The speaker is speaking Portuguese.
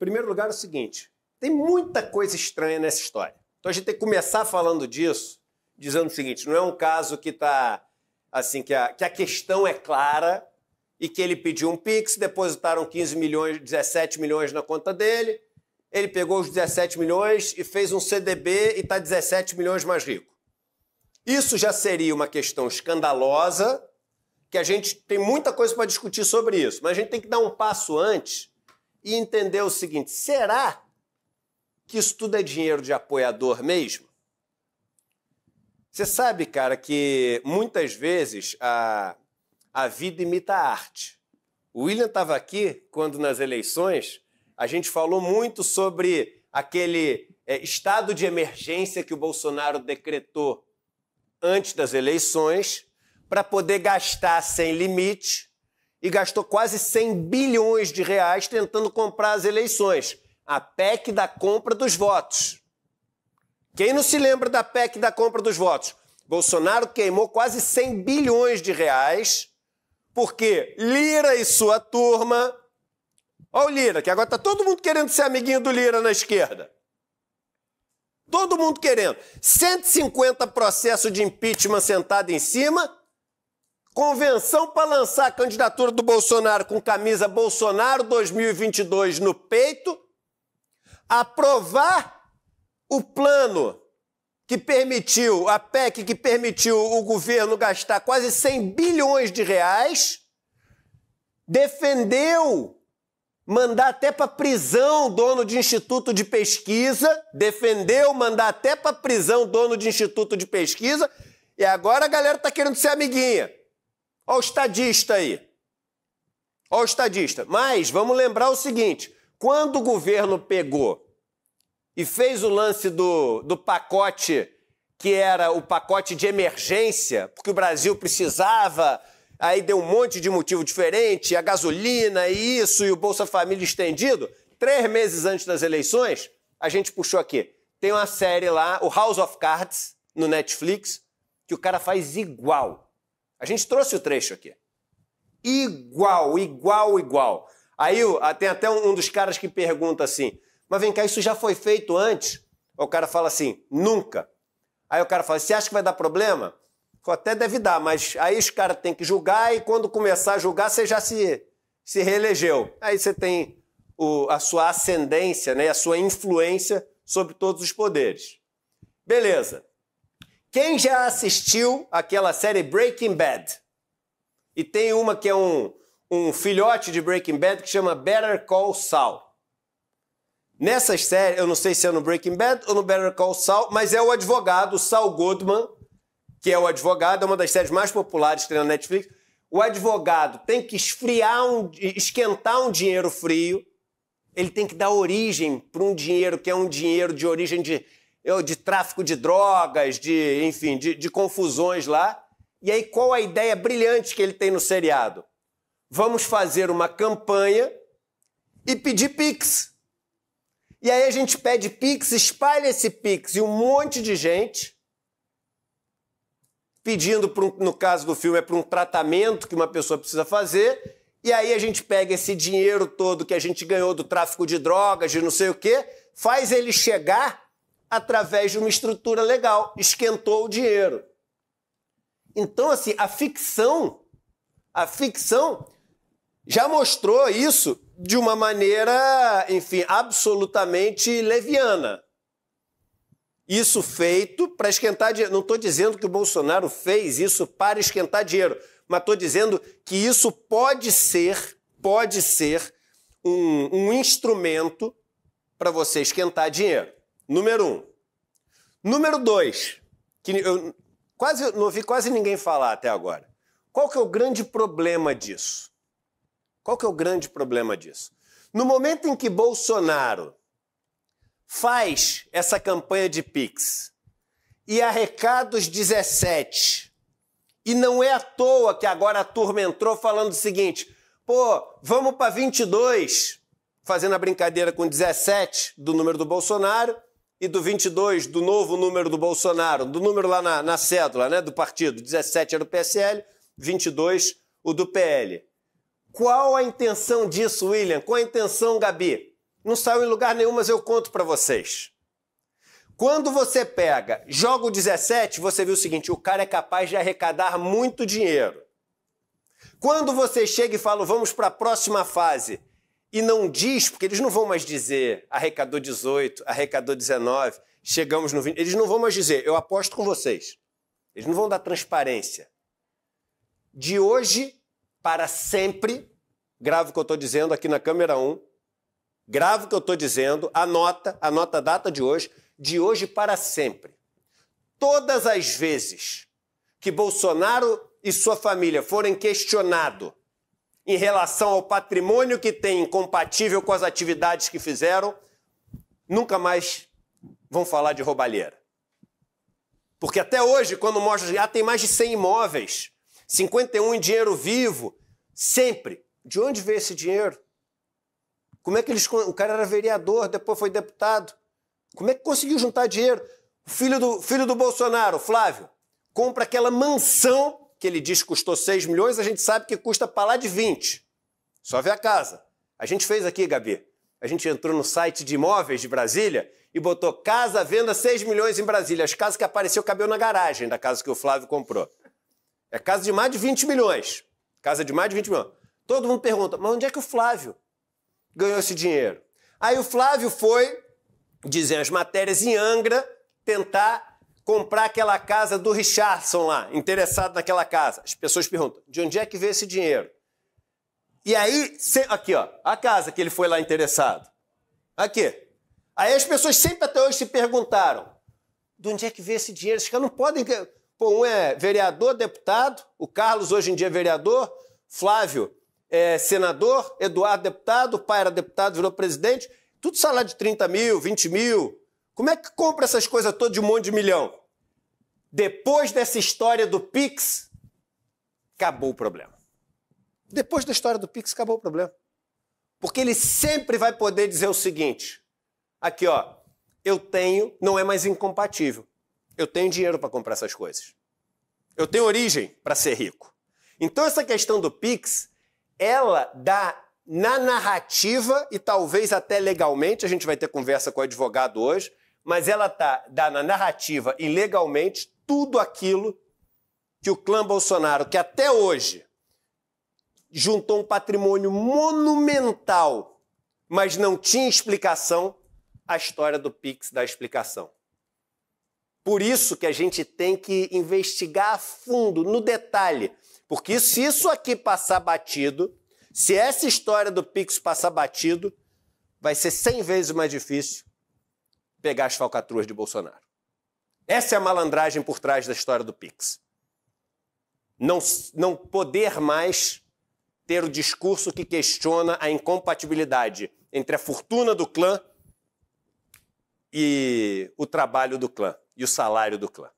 primeiro lugar é o seguinte: tem muita coisa estranha nessa história. Então a gente tem que começar falando disso, dizendo o seguinte: não é um caso que está assim, que a, que a questão é clara e que ele pediu um Pix, depositaram 15 milhões, 17 milhões na conta dele, ele pegou os 17 milhões e fez um CDB e está 17 milhões mais rico. Isso já seria uma questão escandalosa, que a gente tem muita coisa para discutir sobre isso, mas a gente tem que dar um passo antes e entender o seguinte: será que isso tudo é dinheiro de apoiador mesmo? Você sabe, cara, que muitas vezes a, a vida imita a arte. O William estava aqui quando nas eleições a gente falou muito sobre aquele é, estado de emergência que o Bolsonaro decretou antes das eleições para poder gastar sem limite e gastou quase 100 bilhões de reais tentando comprar as eleições a PEC da compra dos votos. Quem não se lembra da PEC da compra dos votos? Bolsonaro queimou quase 100 bilhões de reais porque Lira e sua turma. Olha o Lira, que agora está todo mundo querendo ser amiguinho do Lira na esquerda. Todo mundo querendo. 150 processos de impeachment sentado em cima Convenção para lançar a candidatura do Bolsonaro com camisa Bolsonaro 2022 no peito, aprovar o plano que permitiu, a PEC que permitiu o governo gastar quase 100 bilhões de reais, defendeu mandar até para prisão dono de instituto de pesquisa, defendeu mandar até para prisão dono de instituto de pesquisa, e agora a galera tá querendo ser amiguinha. Olha o estadista aí. Olha o estadista. Mas vamos lembrar o seguinte: quando o governo pegou e fez o lance do, do pacote que era o pacote de emergência, porque o Brasil precisava, aí deu um monte de motivo diferente, a gasolina e isso, e o Bolsa Família estendido, três meses antes das eleições, a gente puxou aqui. Tem uma série lá, o House of Cards, no Netflix, que o cara faz igual. A gente trouxe o trecho aqui. Igual, igual, igual. Aí tem até um dos caras que pergunta assim: Mas vem cá, isso já foi feito antes? O cara fala assim: Nunca. Aí o cara fala: Você acha que vai dar problema? Até deve dar, mas aí os caras têm que julgar e quando começar a julgar, você já se, se reelegeu. Aí você tem o, a sua ascendência, né, a sua influência sobre todos os poderes. Beleza. Quem já assistiu aquela série Breaking Bad? E tem uma que é um, um filhote de Breaking Bad que chama Better Call Saul. Nessas séries, eu não sei se é no Breaking Bad ou no Better Call Saul, mas é o advogado Saul Goodman, que é o advogado, é uma das séries mais populares que tem na Netflix. O advogado tem que esfriar um, esquentar um dinheiro frio, ele tem que dar origem para um dinheiro que é um dinheiro de origem de de tráfico de drogas, de, enfim, de, de confusões lá. E aí, qual a ideia brilhante que ele tem no seriado? Vamos fazer uma campanha e pedir Pix. E aí a gente pede Pix, espalha esse Pix e um monte de gente pedindo, um, no caso do filme, é para um tratamento que uma pessoa precisa fazer. E aí a gente pega esse dinheiro todo que a gente ganhou do tráfico de drogas, de não sei o quê, faz ele chegar através de uma estrutura legal, esquentou o dinheiro. Então, assim, a ficção, a ficção já mostrou isso de uma maneira, enfim, absolutamente leviana. Isso feito para esquentar dinheiro. Não estou dizendo que o Bolsonaro fez isso para esquentar dinheiro, mas estou dizendo que isso pode ser, pode ser um, um instrumento para você esquentar dinheiro. Número um. Número dois, que eu quase não ouvi quase ninguém falar até agora. Qual que é o grande problema disso? Qual que é o grande problema disso? No momento em que Bolsonaro faz essa campanha de Pix e arrecada os 17, e não é à toa que agora a turma entrou falando o seguinte: pô, vamos para 22, fazendo a brincadeira com 17 do número do Bolsonaro e do 22 do novo número do Bolsonaro, do número lá na, na cédula né, do partido, 17 era o PSL, 22 o do PL. Qual a intenção disso, William? Qual a intenção, Gabi? Não saiu em lugar nenhum, mas eu conto para vocês. Quando você pega, joga o 17, você vê o seguinte: o cara é capaz de arrecadar muito dinheiro. Quando você chega e fala, vamos para a próxima fase, e não diz, porque eles não vão mais dizer arrecadou 18, arrecadou 19, chegamos no 20. Eles não vão mais dizer, eu aposto com vocês. Eles não vão dar transparência. De hoje para sempre, gravo o que eu estou dizendo aqui na câmera 1, gravo o que eu estou dizendo, anota, anota a data de hoje, de hoje para sempre. Todas as vezes que Bolsonaro e sua família forem questionados em relação ao patrimônio que tem compatível com as atividades que fizeram, nunca mais vão falar de roubalheira. Porque até hoje, quando mostra, ah, tem mais de 100 imóveis, 51 em dinheiro vivo, sempre. De onde veio esse dinheiro? Como é que eles. O cara era vereador, depois foi deputado. Como é que conseguiu juntar dinheiro? O filho do, filho do Bolsonaro, Flávio, compra aquela mansão que ele diz que custou 6 milhões, a gente sabe que custa para lá de 20. Só ver a casa. A gente fez aqui, Gabi. A gente entrou no site de imóveis de Brasília e botou casa venda 6 milhões em Brasília. As casas que apareceu cabeu na garagem da casa que o Flávio comprou. É casa de mais de 20 milhões. Casa de mais de 20 milhões. Todo mundo pergunta, mas onde é que o Flávio ganhou esse dinheiro? Aí o Flávio foi, dizem as matérias, em Angra, tentar comprar aquela casa do Richardson lá, interessado naquela casa. As pessoas perguntam: de onde é que veio esse dinheiro? E aí, aqui, ó, a casa que ele foi lá interessado. Aqui. Aí as pessoas sempre até hoje se perguntaram: de onde é que veio esse dinheiro? Esses caras não podem. Pô, um é vereador, deputado, o Carlos hoje em dia é vereador, Flávio é senador, Eduardo deputado, o pai era deputado, virou presidente. Tudo salário de 30 mil, 20 mil. Como é que compra essas coisas todas de um monte de milhão? Depois dessa história do Pix, acabou o problema. Depois da história do Pix, acabou o problema. Porque ele sempre vai poder dizer o seguinte: aqui, ó, eu tenho, não é mais incompatível. Eu tenho dinheiro para comprar essas coisas. Eu tenho origem para ser rico. Então, essa questão do Pix, ela dá na narrativa e talvez até legalmente, a gente vai ter conversa com o advogado hoje, mas ela tá, dá na narrativa e legalmente tudo aquilo que o clã Bolsonaro, que até hoje juntou um patrimônio monumental, mas não tinha explicação, a história do Pix dá explicação. Por isso que a gente tem que investigar a fundo, no detalhe, porque se isso aqui passar batido, se essa história do Pix passar batido, vai ser 100 vezes mais difícil pegar as falcatruas de Bolsonaro. Essa é a malandragem por trás da história do Pix. Não, não poder mais ter o discurso que questiona a incompatibilidade entre a fortuna do clã e o trabalho do clã e o salário do clã.